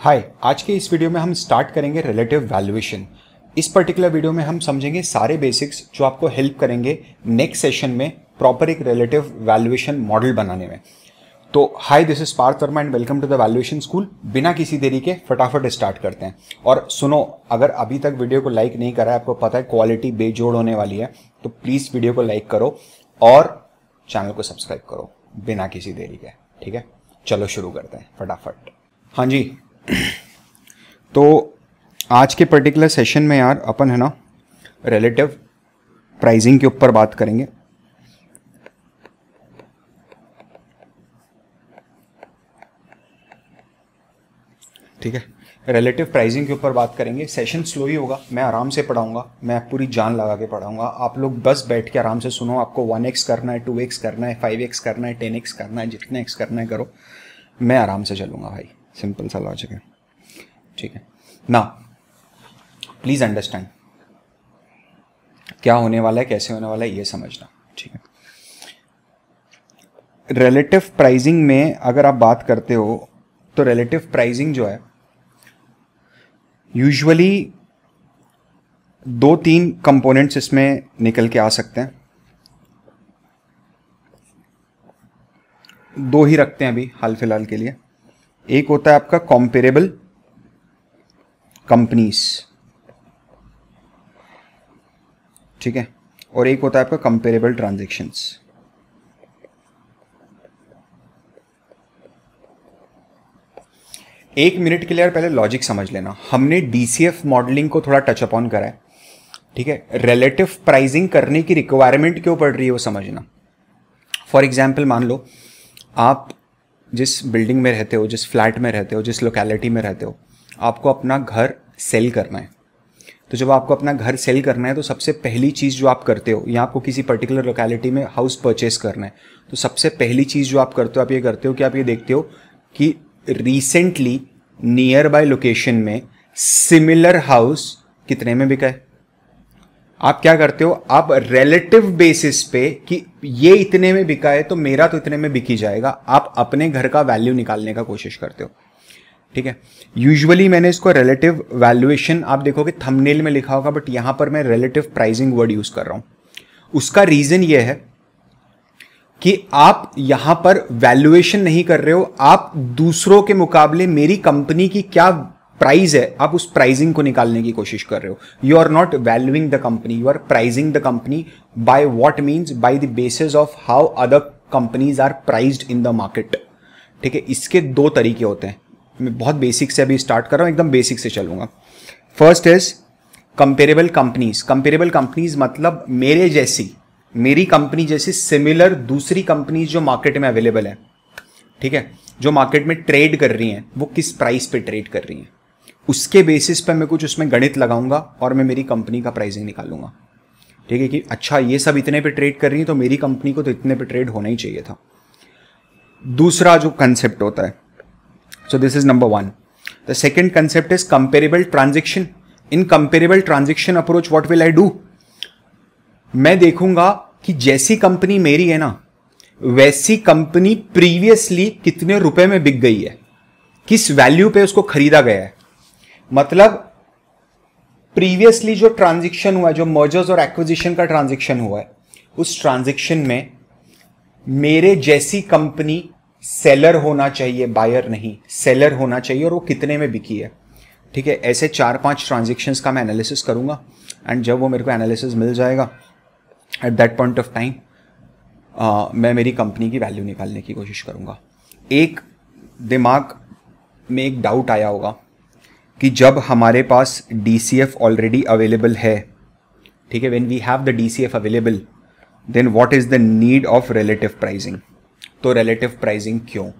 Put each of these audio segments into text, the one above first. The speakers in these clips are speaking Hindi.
हाय आज के इस वीडियो में हम स्टार्ट करेंगे रिलेटिव वैल्यूएशन इस पर्टिकुलर वीडियो में हम समझेंगे सारे बेसिक्स जो आपको हेल्प करेंगे नेक्स्ट सेशन में प्रॉपर एक रिलेटिव वैल्यूएशन मॉडल बनाने में तो hi this is Parth Verma and welcome to the valuation school बिना किसी देरी के फटाफट स्टार्ट करते हैं और सुनो अगर अभी तक वीडियो को लाइक नहीं करा है आपको पता है क्वालिटी बेजोड़ होने वाली है तो प्लीज़ वीडियो को लाइक करो और चैनल को सब्सक्राइब करो बिना किसी देरी के ठीक है चलो शुरू करते हैं फटाफट हाँ जी तो आज के पर्टिकुलर सेशन में यार अपन है ना रिलेटिव प्राइसिंग के ऊपर बात करेंगे ठीक है रिलेटिव प्राइसिंग के ऊपर बात करेंगे सेशन स्लो ही होगा मैं आराम से पढ़ाऊंगा मैं पूरी जान लगा के पढ़ाऊंगा आप लोग बस बैठ के आराम से सुनो आपको वन एक्स करना है टू एक्स करना है फाइव एक्स करना है टेन एक्स करना है जितने एक्स करना है करो मैं आराम से चलूंगा भाई सिंपल सा लॉजिक है ठीक है ना प्लीज़ अंडरस्टैंड क्या होने वाला है कैसे होने वाला है ये समझना ठीक है रिलेटिव प्राइजिंग में अगर आप बात करते हो तो रिलेटिव प्राइजिंग जो है यूजुअली दो तीन कंपोनेंट्स इसमें निकल के आ सकते हैं दो ही रखते हैं अभी हाल फिलहाल के लिए एक होता है आपका कॉम्पेरेबल कंपनीज ठीक है और एक होता है आपका कंपेरेबल ट्रांजेक्शन्स एक मिनट के लिए यार पहले लॉजिक समझ लेना हमने डीसीएफ मॉडलिंग को थोड़ा टच अपॉन करा है ठीक है रिलेटिव प्राइसिंग करने की रिक्वायरमेंट क्यों पड़ रही है वो समझना फॉर एग्जाम्पल मान लो आप जिस बिल्डिंग में रहते हो जिस फ्लैट में रहते हो जिस लोकेलिटी में रहते हो आपको अपना घर सेल करना है तो जब आपको अपना घर सेल करना है तो सबसे पहली चीज़ जो आप करते हो या आपको किसी पर्टिकुलर लोकेलिटी में हाउस परचेस करना है तो सबसे पहली चीज़ जो आप करते हो आप ये करते हो कि आप ये देखते हो कि रिसेंटली नियर बाय लोकेशन में सिमिलर हाउस कितने में बिका है आप क्या करते हो आप रिलेटिव बेसिस पे कि ये इतने में बिका है तो मेरा तो इतने में बिकी जाएगा आप अपने घर का वैल्यू निकालने का कोशिश करते हो ठीक है यूजुअली मैंने इसको रिलेटिव वैल्यूएशन आप देखोगे थंबनेल में लिखा होगा बट यहां पर मैं रिलेटिव प्राइजिंग वर्ड यूज़ कर रहा हूं उसका रीज़न ये है कि आप यहां पर वैल्यूएशन नहीं कर रहे हो आप दूसरों के मुकाबले मेरी कंपनी की क्या प्राइस है आप उस प्राइजिंग को निकालने की कोशिश कर रहे हो you are not valuing the company you are pricing the company by what means by the basis of how other companies are priced in the market ठीक है इसके दो तरीके होते हैं मैं बहुत बेसिक से अभी स्टार्ट कर रहा हूँ एकदम बेसिक से चलूंगा first is comparable companies comparable companies मतलब मेरे जैसी मेरी कंपनी जैसी सिमिलर दूसरी कंपनीज जो मार्केट में अवेलेबल है ठीक है जो मार्केट में ट्रेड कर रही हैं वो किस प्राइस पे ट्रेड कर रही हैं उसके बेसिस पर मैं कुछ उसमें गणित लगाऊंगा और मैं मेरी कंपनी का प्राइसिंग निकालूंगा ठीक है कि अच्छा ये सब इतने पे ट्रेड कर रही है तो मेरी कंपनी को तो इतने पे ट्रेड होना ही चाहिए था दूसरा जो कंसेप्ट होता है so this is number one the second concept is comparable transaction in comparable transaction approach what will I do मैं देखूंगा कि जैसी कंपनी मेरी है ना वैसी कंपनी प्रीवियसली कितने रुपए में बिक गई है किस वैल्यू पे उसको खरीदा गया है मतलब प्रीवियसली जो ट्रांजेक्शन हुआ है जो मर्जर्स और एक्विजिशन का ट्रांजेक्शन हुआ है उस ट्रांजेक्शन में मेरे जैसी कंपनी सेलर होना चाहिए बायर नहीं सेलर होना चाहिए और वो कितने में बिकी है ठीक है ऐसे चार पांच ट्रांजेक्शन का मैं एनालिसिस करूंगा एंड जब वो मेरे को एनालिसिस मिल जाएगा at that point of time मैं मेरी कंपनी की वैल्यू निकालने की कोशिश करूंगा एक दिमाग में एक डाउट आया होगा कि जब हमारे पास D C F already available है ठीक है when we have the D C F available then what is the need of relative pricing तो रिलेटिव प्राइजिंग क्यों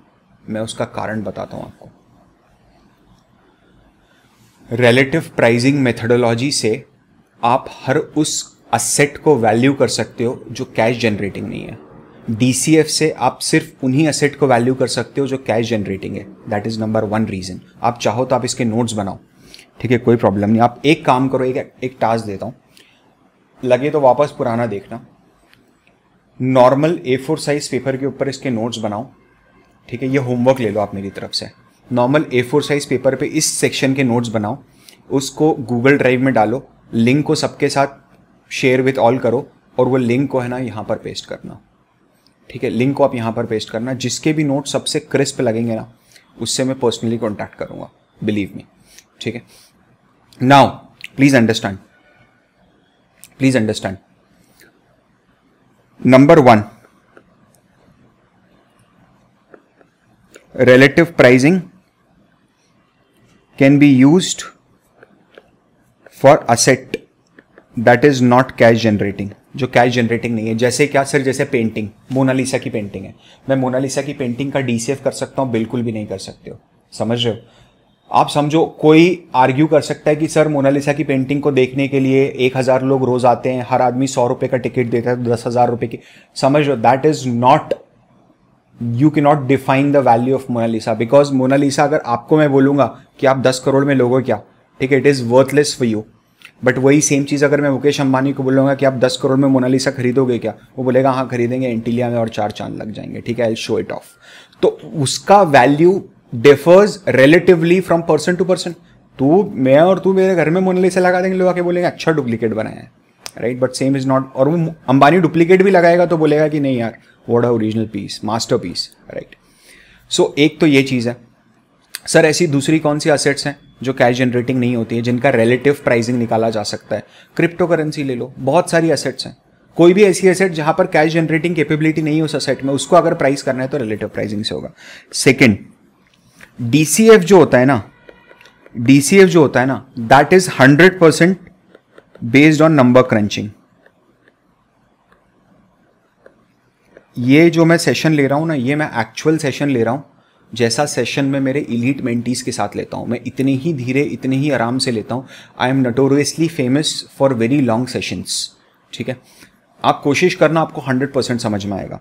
मैं उसका कारण बताता हूँ आपको रिलेटिव प्राइजिंग मेथडोलॉजी से आप हर उस असेट को वैल्यू कर सकते हो जो कैश जनरेटिंग नहीं है डी से आप सिर्फ उन्हीं असेट को वैल्यू कर सकते हो जो कैश जनरेटिंग है that is number one reason आप चाहो तो आप इसके नोट्स बनाओ ठीक है कोई प्रॉब्लम नहीं आप एक काम करो एक एक टास्क देता हूँ लगे तो वापस पुराना देखना normal A four size paper के ऊपर इसके नोट्स बनाओ ठीक है ये होमवर्क ले लो आप मेरी तरफ से normal A four size paper पे इस सेक्शन के नोट्स बनाओ उसको गूगल ड्राइव में डालो लिंक को सबके साथ शेयर विथ ऑल करो और वो लिंक को है ना यहाँ पर पेस्ट करना ठीक है लिंक को आप यहाँ पर पेस्ट करना जिसके भी नोट सबसे क्रिस्प लगेंगे ना उससे मैं पर्सनली कॉन्टैक्ट करूँगा बिलीव मी ठीक है now please understand please understand number one relative pricing can be use for asset that is not cash generating जो कैश जनरेटिंग नहीं है जैसे क्या सर जैसे पेंटिंग मोनालिसा की पेंटिंग है मैं मोनालिसा की पेंटिंग का डी कर सकता हूँ बिल्कुल भी नहीं कर सकते हो समझ रहे हो आप समझो कोई आर्ग्यू कर सकता है कि सर मोनालिसा की पेंटिंग को देखने के लिए एक हज़ार लोग रोज़ आते हैं हर आदमी सौ रुपए का टिकट देता है दस हज़ार रुपए की समझ लो that is not you can not define the value of Mona Lisa because Mona Lisa अगर आपको मैं बोलूंगा कि आप दस करोड़ में लोगों क्या ठीक है it is worthless for you but वही सेम चीज़ अगर मैं मुकेश अंबानी को बोलूँगा कि आप दस करोड़ में मोनालिसा खरीदोगे क्या वो बोलेगा हाँ खरीदेंगे एंटीलिया में और चार चांद लग जाएंगे ठीक है आई शो इट ऑफ तो उसका value differs relatively from person to person तू मैं और तू मेरे घर में मोनालिसा लगा देंगे लोग आके बोलेंगे अच्छा डुप्लीकेट बनाया है right but same is not और वो अंबानी डुप्लीकेट भी लगाएगा तो बोलेगा कि नहीं यार what a original piece masterpiece right so एक तो ये चीज़ है सर ऐसी दूसरी कौन सी असेट्स हैं जो कैश जनरेटिंग नहीं होती है जिनका रिलेटिव प्राइसिंग निकाला जा सकता है क्रिप्टो करेंसी ले लो बहुत सारी एसेट्स हैं कोई भी ऐसी एसेट जहां पर कैश जनरेटिंग कैपेबिलिटी नहीं उस एसेट में उसको अगर प्राइस करना है तो रिलेटिव प्राइसिंग से होगा सेकेंड डीसीएफ जो होता है ना डीसीएफ जो होता है ना that is hundred percent based on number crunching ये जो मैं सेशन ले रहा हूं ना ये मैं एक्चुअल सेशन ले रहा हूं जैसा सेशन में मेरे इलीट मेंटीज के साथ लेता हूँ मैं इतने ही धीरे इतने ही आराम से लेता हूँ I am notoriously famous for very long sessions ठीक है आप कोशिश करना आपको 100 परसेंट समझ में आएगा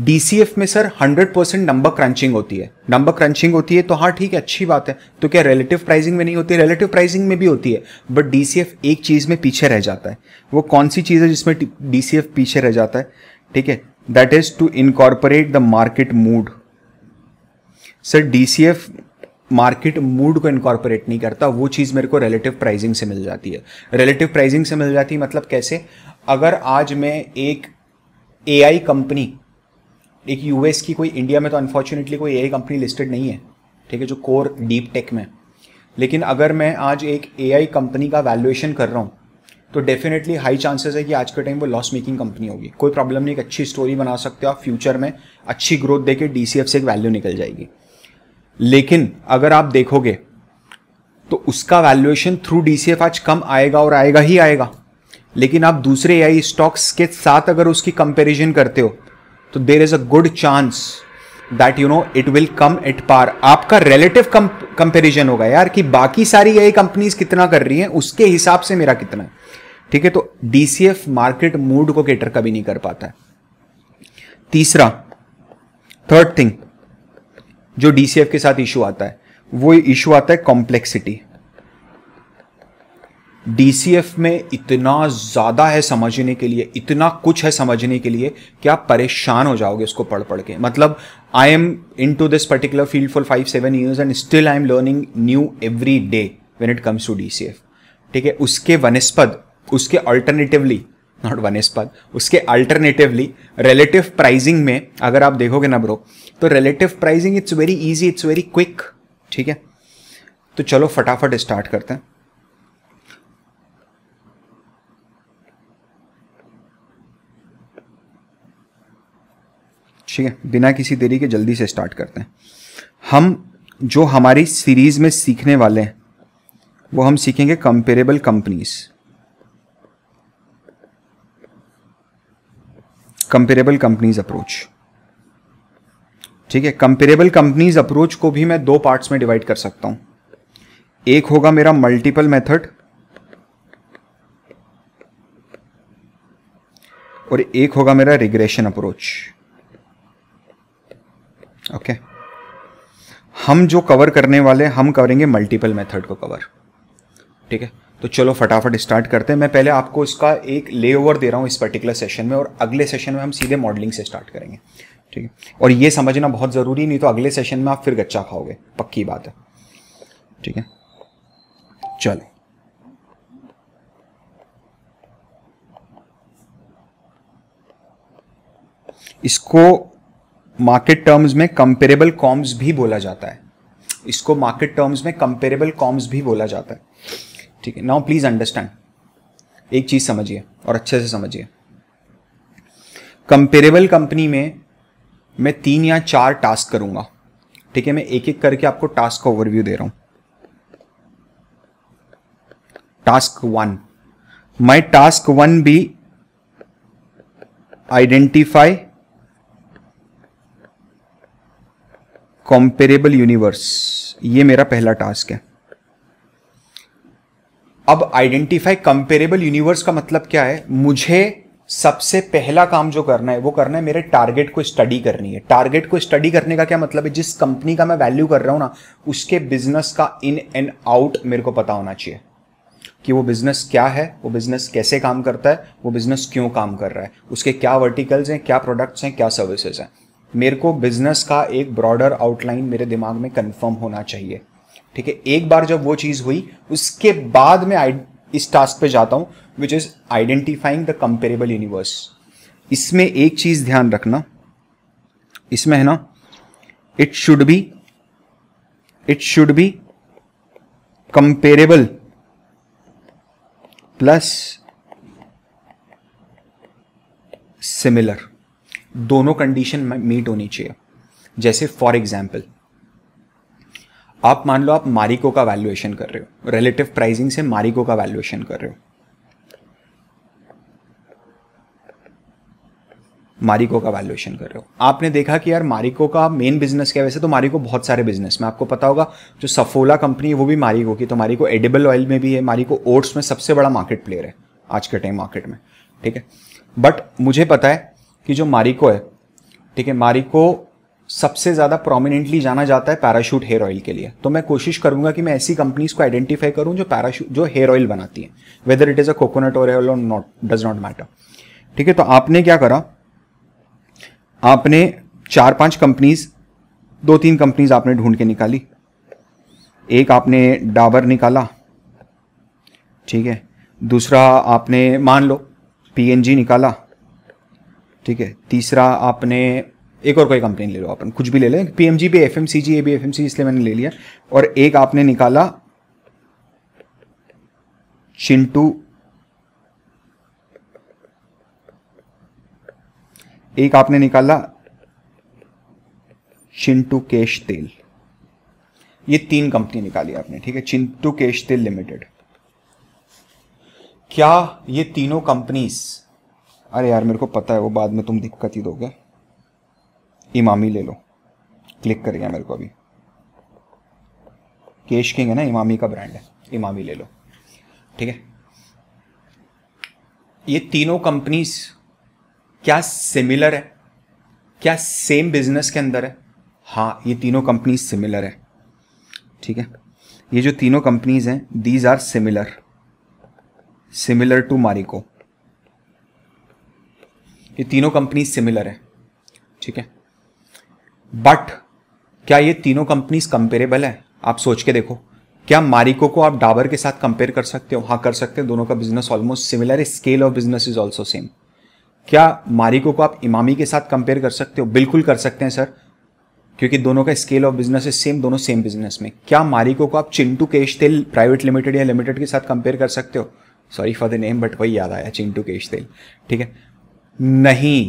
डीसीएफ में सर 100 परसेंट नंबर क्रंचिंग होती है नंबर क्रंचिंग होती है तो हाँ ठीक है अच्छी बात है तो क्या रिलेटिव प्राइसिंग में नहीं होती है रिलेटिव प्राइसिंग में भी होती है बट डीसीएफ एक चीज़ में पीछे रह जाता है वो कौन सी चीज़ है जिसमें डीसीएफ पीछे रह जाता है ठीक है that is to incorporate the market mood sir the market mood को इनकॉर्पोरेट नहीं करता वो चीज़ मेरे को रिलेटिव प्राइजिंग से मिल जाती है रिलेटिव प्राइजिंग से मिल जाती है मतलब कैसे अगर आज मैं एक ए कंपनी एक यूएस की कोई इंडिया में तो अनफॉर्चुनेटली कोई ए कंपनी लिस्टेड नहीं है ठीक है जो कोर डीप टेक में लेकिन अगर मैं आज एक ए कंपनी का वैल्यूएशन कर रहा हूँ तो डेफिनेटली हाई चांसेस है कि आज के टाइम वो लॉस मेकिंग कंपनी होगी कोई प्रॉब्लम नहीं एक अच्छी स्टोरी बना सकते हो आप फ्यूचर में अच्छी ग्रोथ देके डीसीएफ से एक वैल्यू निकल जाएगी लेकिन अगर आप देखोगे तो उसका वैल्यूएशन थ्रू डीसीएफ आज कम आएगा और आएगा ही आएगा लेकिन आप दूसरे ए स्टॉक्स के साथ अगर उसकी कंपेरिजन करते हो तो there is a good chance that you know it will come it पार आपका रिलेटिव कंपेरिजन होगा यार कि बाकी सारी आई कंपनीज कितना कर रही हैं उसके हिसाब से मेरा कितना है ठीक है तो डीसीएफ मार्केट मूड को केटर कभी नहीं कर पाता है तीसरा थर्ड थिंग जो डीसीएफ के साथ इशू आता है वो इशू आता है कॉम्प्लेक्सिटी डीसीएफ में इतना ज़्यादा है समझने के लिए इतना कुछ है समझने के लिए कि आप परेशान हो जाओगे उसको पढ़ पढ़ के मतलब I am into this particular field for five seven years and still I am learning new every day when it comes to DCF ठीक है उसके वनस्पद उसके अल्टरनेटिवली नॉट पद उसके अल्टरनेटिवली रिलेटिव प्राइजिंग में अगर आप देखोगे ना ब्रो तो relative pricing it's very easy it's very quick ठीक है तो चलो फटाफट स्टार्ट करते हैं ठीक है बिना किसी देरी के जल्दी से स्टार्ट करते हैं हम जो हमारी सीरीज में सीखने वाले हैं वो हम सीखेंगे comparable companies comparable companies approach ठीक है कंपेरेबल कंपनीज अप्रोच को भी मैं दो पार्ट्स में डिवाइड कर सकता हूं एक होगा मेरा मल्टीपल मेथड और एक होगा मेरा रिग्रेशन अप्रोच ओके हम जो कवर करने वाले हम करेंगे मल्टीपल मेथड को कवर ठीक है तो चलो फटाफट स्टार्ट करते हैं मैं पहले आपको इसका एक लेओवर दे रहा हूँ इस पर्टिकुलर सेशन में और अगले सेशन में हम सीधे मॉडलिंग से स्टार्ट करेंगे ठीक है और ये समझना बहुत ज़रूरी नहीं तो अगले सेशन में आप फिर गच्चा खाओगे पक्की बात है ठीक है चलो इसको मार्केट टर्म्स में कंपेरेबल कॉम्स भी बोला जाता है इसको मार्केट टर्म्स में कंपेरेबल कॉम्स भी बोला जाता है ठीक है नाउ प्लीज़ अंडरस्टैंड एक चीज़ समझिए और अच्छे से समझिए कंपेरेबल कंपनी में मैं तीन या चार टास्क करूंगा ठीक है मैं एक एक करके आपको टास्क का ओवरव्यू दे रहा हूं task one my task one B identify comparable universe ये मेरा पहला टास्क है अब आइडेंटिफाई कंपेरेबल यूनिवर्स का मतलब क्या है मुझे सबसे पहला काम जो करना है वो करना है मेरे टारगेट को स्टडी करनी है टारगेट को स्टडी करने का क्या मतलब है जिस कंपनी का मैं वैल्यू कर रहा हूँ ना उसके बिजनेस का इन एंड आउट मेरे को पता होना चाहिए कि वो बिजनेस क्या है वो बिजनेस कैसे काम करता है वो बिजनेस क्यों काम कर रहा है उसके क्या वर्टिकल्स हैं क्या प्रोडक्ट्स हैं क्या सर्विसेज हैं मेरे को बिजनेस का एक ब्रॉडर आउटलाइन मेरे दिमाग में कन्फर्म होना चाहिए ठीक है एक बार जब वो चीज़ हुई उसके बाद में इस टास्क पे जाता हूं which is identifying the comparable universe इसमें एक चीज़ ध्यान रखना इसमें है ना it should be it should be comparable plus similar दोनों कंडीशन मीट होनी चाहिए जैसे फॉर एग्जाम्पल आप मान लो आप मारिको का वैल्यूएशन कर रहे हो रिलेटिव प्राइसिंग से मारिको का वैल्यूएशन कर रहे हो मारिको का वैल्यूएशन कर रहे हो आपने देखा कि यार मारिको का मेन बिजनेस क्या है वैसे तो मारिको बहुत सारे बिजनेस में आपको पता होगा जो सफोला कंपनी है वो भी मारिको की तो मारिको एडिबल ऑयल में भी है मारिको ओट्स में सबसे बड़ा मार्केट प्लेयर है आज के टाइम मार्केट में ठीक है बट मुझे पता है कि जो मारिको है ठीक है मारिको सबसे ज़्यादा प्रोमिनेंटली जाना जाता है पैराशूट हेयर ऑयल के लिए तो मैं कोशिश करूंगा कि मैं ऐसी कंपनीज को आइडेंटिफाई करूं जो पैराशूट जो हेयर ऑयल बनाती है whether it is a coconut oil not does not matter ठीक है तो आपने क्या करा आपने चार पांच कंपनीज दो तीन कंपनीज आपने ढूंढ के निकाली एक आपने डाबर निकाला ठीक है दूसरा आपने मान लो पीएनजी निकाला ठीक है तीसरा आपने एक और कोई कंपनी ले लो अपन कुछ भी ले लें पी एम जी भी एफ एम सी जी ए भी एफ एम सी इसलिए मैंने ले लिया और एक आपने निकाला चिंटू एक आपने निकाला चिंटू केश तेल ये तीन कंपनी निकाली आपने ठीक है चिंटू केश तेल लिमिटेड क्या ये तीनों कंपनीज अरे यार मेरे को पता है वो बाद में तुम दिक्कत ही दोगे इमामी ले लो क्लिक करिए मेरे को अभी केश किंग है ना इमामी का ब्रांड है इमामी ले लो ठीक है ये तीनों कंपनीज क्या सिमिलर है क्या सेम बिजनेस के अंदर है हाँ ये तीनों कंपनीज सिमिलर है ठीक है ये जो तीनों कंपनीज हैं these are similar similar to Marico ये तीनों कंपनी सिमिलर है ठीक है बट क्या ये तीनों कंपनीज कंपेरेबल है आप सोच के देखो क्या मारिको को आप डाबर के साथ कंपेयर कर सकते हो हाँ कर सकते हो दोनों का बिजनेस ऑलमोस्ट सिमिलर है scale of business is also same क्या मारिको को आप इमामी के साथ कंपेयर कर सकते हो बिल्कुल कर सकते हैं सर क्योंकि दोनों का scale of business is same दोनों सेम बिजनेस में क्या मारिको को आप चिंटू केश तेल प्राइवेट लिमिटेड या लिमिटेड के साथ कंपेयर कर सकते हो sorry for the name but वही याद आया चिंटू केश तेल ठीक है नहीं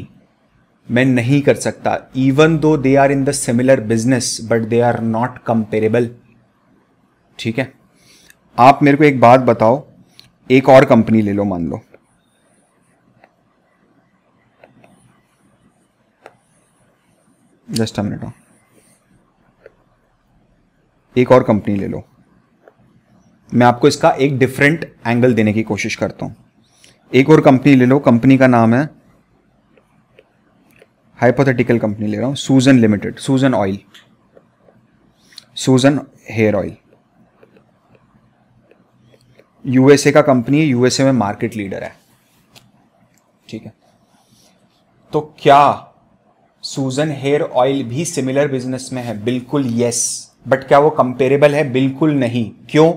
मैं नहीं कर सकता even though they are in the similar business but they are not comparable ठीक है आप मेरे को एक बात बताओ एक और कंपनी ले लो मान लो जस्ट अ मिनट एक और कंपनी ले लो मैं आपको इसका एक डिफरेंट एंगल देने की कोशिश करता हूं एक और कंपनी ले लो कंपनी का नाम है हाइपोथेटिकल कंपनी ले रहा हूँ सूजन limited Susan oil Susan hair oil USA का कंपनी है यूएसए में मार्केट लीडर है ठीक है तो क्या सूजन हेयर ऑयल भी सिमिलर बिजनेस में है बिल्कुल यस बट क्या वो कंपेरेबल है बिल्कुल नहीं क्यों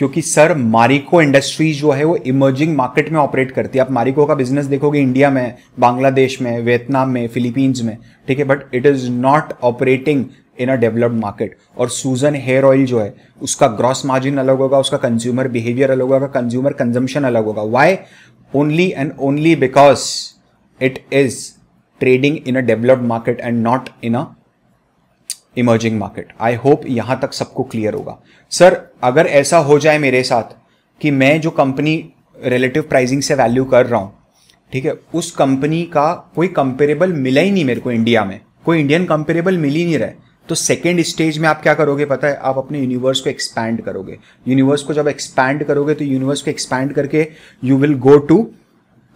क्योंकि सर मारिको इंडस्ट्रीज जो है वो इमर्जिंग मार्केट में ऑपरेट करती है आप मारिको का बिजनेस देखोगे इंडिया में बांग्लादेश में वियतनाम में फिलीपींस में ठीक है but it is not operating in a developed market और सूजन हेयर ऑयल जो है उसका ग्रॉस मार्जिन अलग होगा उसका कंज्यूमर बिहेवियर अलग होगा कंज्यूमर कंजम्पशन अलग होगा why only and only because it is trading in a developed market and not in a emerging market I hope यहां तक सबको क्लियर होगा सर अगर ऐसा हो जाए मेरे साथ कि मैं जो कंपनी रिलेटिव प्राइसिंग से वैल्यू कर रहा हूं ठीक है उस कंपनी का कोई कंपेरेबल मिला ही नहीं मेरे को इंडिया में कोई इंडियन कंपेरेबल मिल ही नहीं रहा तो सेकेंड स्टेज में आप क्या करोगे पता है आप अपने यूनिवर्स को एक्सपैंड करोगे यूनिवर्स को जब एक्सपैंड करोगे तो यूनिवर्स को एक्सपैंड करके you will go to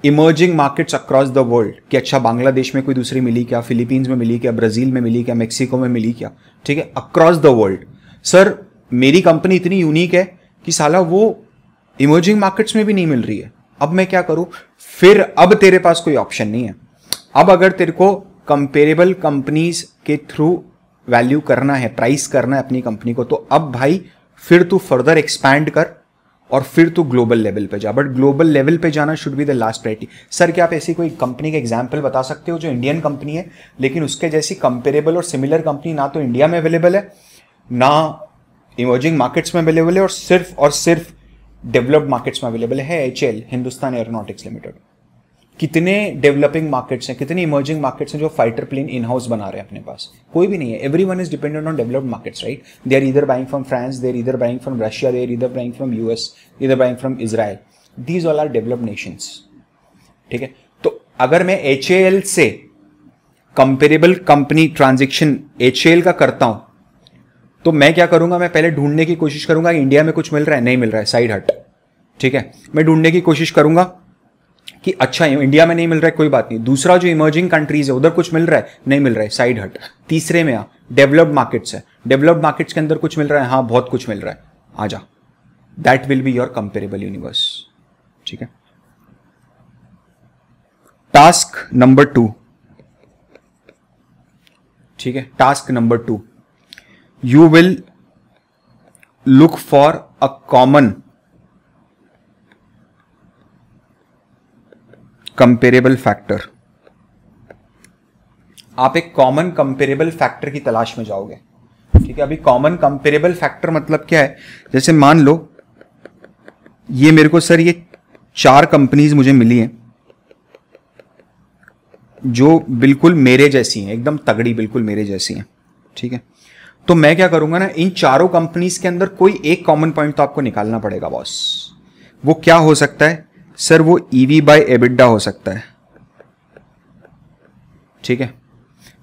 emerging markets across the world कि अच्छा बांग्लादेश में कोई दूसरी मिली क्या फिलीपींस में मिली क्या ब्राज़ील में मिली क्या मेक्सिको में मिली क्या ठीक है अक्रॉस द वर्ल्ड सर मेरी कंपनी इतनी यूनिक है कि साला वो इमर्जिंग मार्केट्स में भी नहीं मिल रही है अब मैं क्या करूं फिर अब तेरे पास कोई ऑप्शन नहीं है अब अगर तेरे को कंपेरेबल कंपनीज के थ्रू वैल्यू करना है प्राइस करना है अपनी कंपनी को तो अब भाई फिर तू फर्दर एक्सपैंड कर और फिर तो ग्लोबल लेवल पे जा बट ग्लोबल लेवल पे जाना should be the last priority sir क्या आप ऐसी कोई कंपनी का एग्जाम्पल बता सकते हो जो इंडियन कंपनी है लेकिन उसके जैसी कंपेरेबल और सिमिलर कंपनी ना तो इंडिया में अवेलेबल है ना इमर्जिंग मार्केट्स में अवेलेबल है और सिर्फ और सिर्फ डेवलप्ड मार्केट्स में अवेलेबल है एच हिंदुस्तान एयरोनॉटिक्स लिमिटेड कितने डेवलपिंग मार्केट्स हैं कितने इमर्जिंग मार्केट्स हैं जो फाइटर प्लेन इन हाउस बना रहे हैं अपने पास कोई भी नहीं है every one is dependent on developed markets right they are either buying from France there either buying from Russia there either buying from US either buying from Israel these all are developed nations ठीक है तो अगर मैं एच से कंपेरेबल कंपनी ट्रांजेक्शन एच का करता हूं तो मैं क्या करूंगा मैं पहले ढूंढने की कोशिश करूंगा इंडिया में कुछ मिल रहा है नहीं मिल रहा है साइड हट ठीक है मैं ढूंढने की कोशिश करूंगा कि अच्छा इंडिया में नहीं मिल रहा है कोई बात नहीं दूसरा जो इमर्जिंग कंट्रीज है उधर कुछ मिल रहा है नहीं मिल रहा है साइड हट तीसरे में आ डेवलप्ड मार्केट्स है डेवलप्ड मार्केट्स के अंदर कुछ मिल रहा है हाँ बहुत कुछ मिल रहा है आ जा that will be your comparable universe ठीक है टास्क नंबर टू ठीक है task number two you will look for a common comparable factor आप एक कॉमन कंपेरेबल फैक्टर की तलाश में जाओगे ठीक है अभी कॉमन कंपेरेबल फैक्टर मतलब क्या है जैसे मान लो ये मेरे को सर ये चार कंपनीज मुझे मिली हैं जो बिल्कुल मेरे जैसी हैं एकदम तगड़ी बिल्कुल मेरे जैसी हैं ठीक है तो मैं क्या करूंगा ना इन चारों कंपनीज के अंदर कोई एक कॉमन पॉइंट तो आपको निकालना पड़ेगा बॉस वो क्या हो सकता है सर वो ईवी बाय एबिडा हो सकता है ठीक है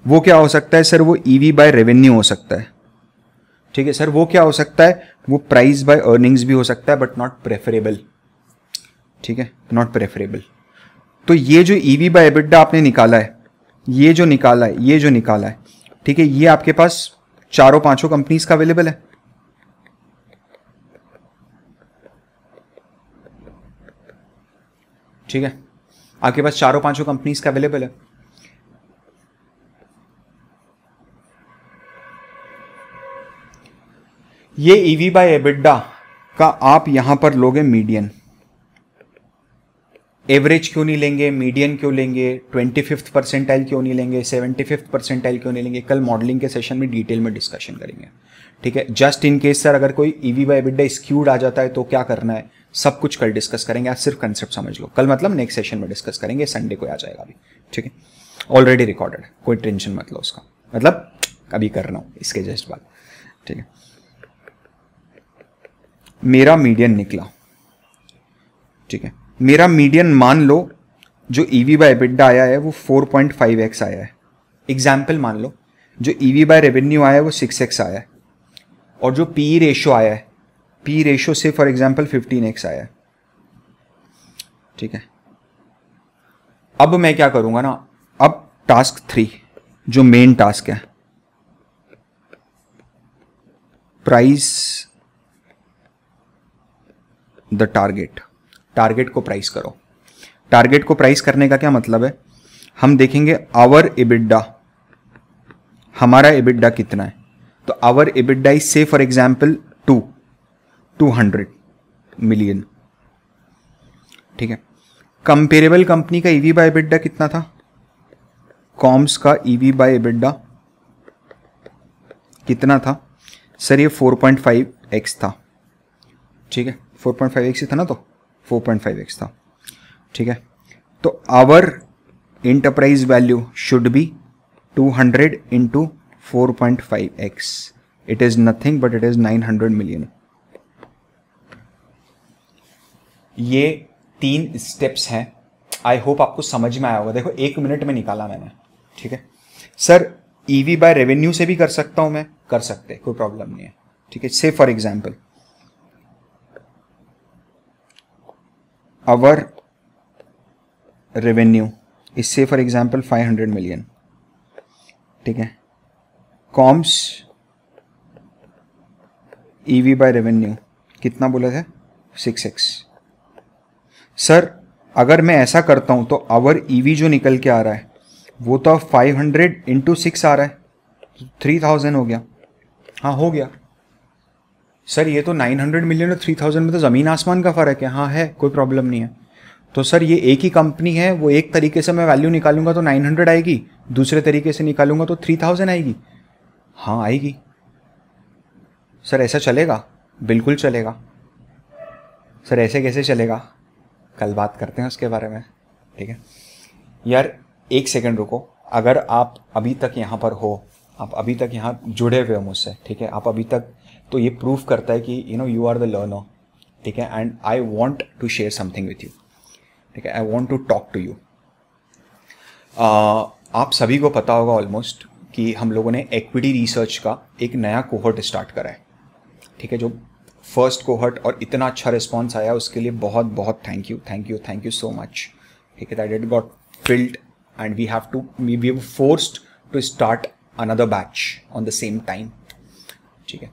वो क्या हो सकता है सर वो ईवी बाय रेवेन्यू हो सकता है ठीक है सर वो क्या हो सकता है वो प्राइस बाय अर्निंग्स भी हो सकता है बट नॉट प्रेफरेबल ठीक है नॉट प्रेफरेबल तो ये जो ईवी बाय एबिडा आपने निकाला है ये जो निकाला है ये जो निकाला है ठीक है ये आपके पास चारों पांचों कंपनीज का अवेलेबल है ठीक है आपके पास चारों पांचों कंपनीज का अवेलेबल है ये ईवी बाय एबिडा का आप यहां पर लोगे मीडियन एवरेज क्यों नहीं लेंगे मीडियन क्यों लेंगे ट्वेंटी फिफ्थ परसेंटाइल क्यों नहीं लेंगे सेवेंटी फिफ्थ परसेंटाइल क्यों नहीं लेंगे कल मॉडलिंग के सेशन में डिटेल में डिस्कशन करेंगे ठीक है जस्ट इन केस सर अगर कोई ईवी बाई बिड्डा स्क्यूड आ जाता है तो क्या करना है सब कुछ कल डिस्कस करेंगे आज सिर्फ कंसेप्ट समझ लो कल मतलब नेक्स्ट सेशन में डिस्कस करेंगे संडे को आ जाएगा अभी ठीक है ऑलरेडी रिकॉर्डेड कोई टेंशन मत लो उसका मतलब अभी कर रहा हूं इसके जस्ट बाद ठीक है मेरा मीडियन निकला ठीक है मेरा मीडियन मान लो जो ईवी बाय एबिडा आया है वो 4.5x आया है एग्जाम्पल मान लो जो ईवी बाय रेवेन्यू आया है वो 6x आया है और जो पी रेशो e आया है पी रेशो e से फॉर एग्जाम्पल फिफ्टीन एक्स आया है ठीक है अब मैं क्या करूंगा ना अब टास्क थ्री जो मेन टास्क है प्राइस द टारगेट टारगेट को प्राइस करो टारगेट को प्राइस करने का क्या मतलब है हम देखेंगे आवर इबिड्डा हमारा इबिड्डा कितना है तो our EBITDA is say for example two two hundred million ठीक है कंपेरेबल कंपनी का ईवी बाय एबिडा कितना था कॉम्स का ईवी बाय एबिडा कितना था सर ये 4.5x था ठीक है 4.5x ही था ना तो 4.5x था ठीक है तो our enterprise value should be 200 hundred into 4.5x. It is nothing but it is 900 million. ये तीन स्टेप्स हैं आई होप आपको समझ में आया होगा देखो एक मिनट में निकाला मैंने ठीक है सर ईवी बाय रेवेन्यू से भी कर सकता हूं मैं कर सकते कोई प्रॉब्लम नहीं है ठीक है say for example our revenue इससे फॉर एग्जाम्पल 500 मिलियन ठीक है कॉम्स ईवी बाय रेवेन्यू कितना बोला था सिक्स एक्स सर अगर मैं ऐसा करता हूं तो आवर ईवी e जो निकल के आ रहा है वो तो फाइव हंड्रेड इंटू सिक्स आ रहा है थ्री थाउजेंड हो गया हाँ हो गया सर ये तो नाइन हंड्रेड मिलियन और थ्री थाउजेंड में तो ज़मीन आसमान का फ़र्क है हाँ है कोई प्रॉब्लम नहीं है तो सर ये एक ही कंपनी है वो एक तरीके से मैं वैल्यू निकालूंगा तो नाइन हंड्रेड आएगी दूसरे तरीके से निकालूंगा तो थ्री थाउजेंड आएगी हाँ आएगी सर ऐसा चलेगा बिल्कुल चलेगा सर ऐसे कैसे चलेगा कल बात करते हैं उसके बारे में ठीक है यार एक सेकंड रुको अगर आप अभी तक यहाँ पर हो आप अभी तक यहाँ जुड़े हुए हो मुझसे ठीक है आप अभी तक तो ये प्रूफ करता है कि you know you are the learner ठीक है and I want to share something with you ठीक है I want to talk to you आप सभी को पता होगा ऑलमोस्ट कि हम लोगों ने एक्विटी रिसर्च का एक नया कोहर्ट स्टार्ट करा है ठीक है जो फर्स्ट कोहर्ट और इतना अच्छा रिस्पॉन्स आया उसके लिए बहुत बहुत thank you thank you thank you so much ठीक है that it got filled and we have to we we forced to start another batch on the same time ठीक है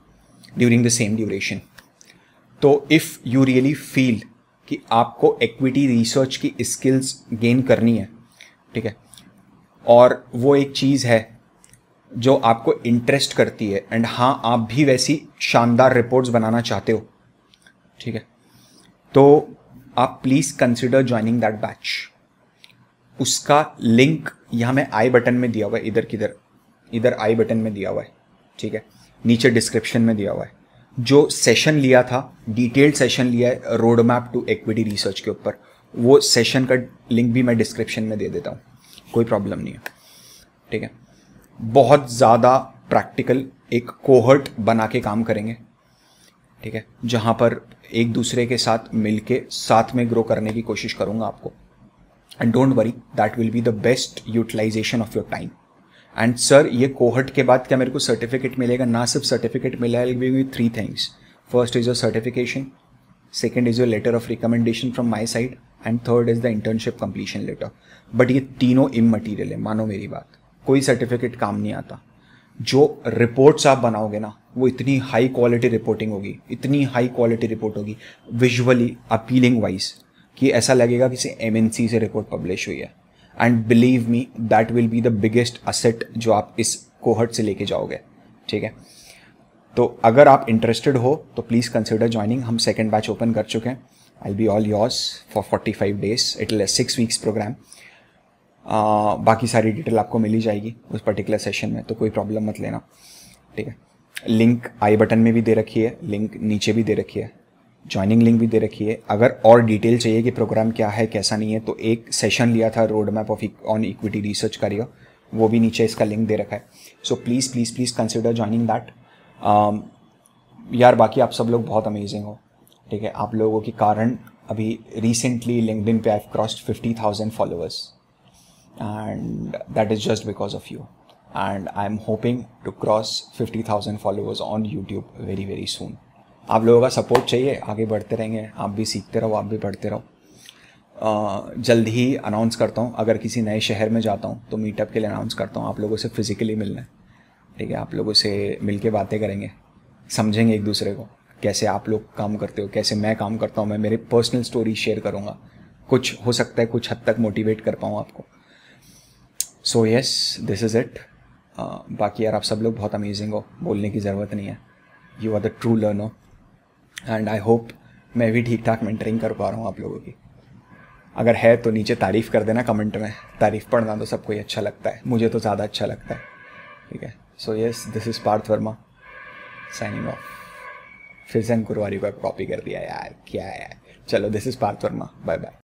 ड्यूरिंग द सेम ड्यूरेशन तो इफ़ यू रियली फील कि आपको एक्विटी रिसर्च की स्किल्स गेन करनी है ठीक है और वो एक चीज़ है जो आपको इंटरेस्ट करती है एंड हाँ आप भी वैसी शानदार रिपोर्ट्स बनाना चाहते हो ठीक है तो आप please consider joining that batch उसका लिंक यहाँ मैं आई बटन में दिया हुआ है इधर किधर इधर आई बटन में दिया हुआ है ठीक है नीचे डिस्क्रिप्शन में दिया हुआ है जो सेशन लिया था डिटेल्ड सेशन लिया है road map to equity research के ऊपर वो सेशन का लिंक भी मैं डिस्क्रिप्शन में दे देता हूँ कोई प्रॉब्लम नहीं है ठीक है बहुत ज़्यादा प्रैक्टिकल एक कोहर्ट बना के काम करेंगे ठीक है जहाँ पर एक दूसरे के साथ मिल के साथ में ग्रो करने की कोशिश करूँगा आपको and don't worry that will be the best utilization of your time and sir ये कोहर्ट के बाद क्या मेरे को सर्टिफिकेट मिलेगा ना सिर्फ सर्टिफिकेट मिलेगा three things first is your certification second is your letter of recommendation from my side and third is the internship completion letter but ये तीनों इम मटीरियल है मानो मेरी बात कोई सर्टिफिकेट काम नहीं आता जो रिपोर्ट्स आप बनाओगे ना वो इतनी हाई क्वालिटी रिपोर्टिंग होगी इतनी हाई क्वालिटी रिपोर्ट होगी विजुअली अपीलिंग वाइज कि ऐसा लगेगा किसी एम से रिपोर्ट पब्लिश हुई है and believe me that will be the biggest asset जो आप इस कोहट से लेके जाओगे ठीक है तो अगर आप इंटरेस्टेड हो तो प्लीज़ कंसिडर ज्वाइनिंग हम सेकेंड बैच ओपन कर चुके हैं I be all yours for forty five days it'll six weeks program uh, बाकी सारी डिटेल आपको मिल ही जाएगी उस पर्टिकुलर सेशन में तो कोई प्रॉब्लम मत लेना ठीक है लिंक आई बटन में भी दे रखी है लिंक नीचे भी दे रखी है ज्वाइनिंग लिंक भी दे रखी है अगर और डिटेल चाहिए कि प्रोग्राम क्या है कैसा नहीं है तो एक सेशन लिया था road map of on equity research career वो भी नीचे इसका लिंक दे रखा है so please please please consider joining that यार बाकी आप सब लोग बहुत अमेजिंग हो ठीक है आप लोगों के कारण अभी रिसेंटली लिंकड पे I crossed fifty thousand followers and that is just because of you and I'm hoping to cross 50,000 followers on YouTube very very soon. आप लोगों का सपोर्ट चाहिए आगे बढ़ते रहेंगे आप भी सीखते रहो आप भी बढ़ते रहो जल्द ही अनाउंस करता हूँ अगर किसी नए शहर में जाता हूँ तो मीटअप के लिए अनाउंस करता हूँ आप लोगों से फिज़िकली मिलना है ठीक है आप लोगों से मिल के बातें करेंगे समझेंगे एक दूसरे को कैसे आप लोग काम करते हो कैसे मैं काम करता हूँ मैं मेरे पर्सनल स्टोरी शेयर करूँगा कुछ हो सकता है कुछ हद तक मोटिवेट कर पाऊँ आपको so yes this is it बाकी यार आप सब लोग बहुत अमेजिंग हो बोलने की ज़रूरत नहीं है you are the true learner and I hope मैं भी ठीक ठाक मेंटरिंग कर पा रहा हूँ आप लोगों की अगर है तो नीचे तारीफ़ कर देना कमेंट में तारीफ़ पढ़ना तो सबको ही अच्छा लगता है मुझे तो ज़्यादा अच्छा लगता है ठीक है so yes this is Parth Verma signing off फिर से अंकुरवारी को कॉपी कर दिया यार क्या यार चलो this is Parth Verma bye bye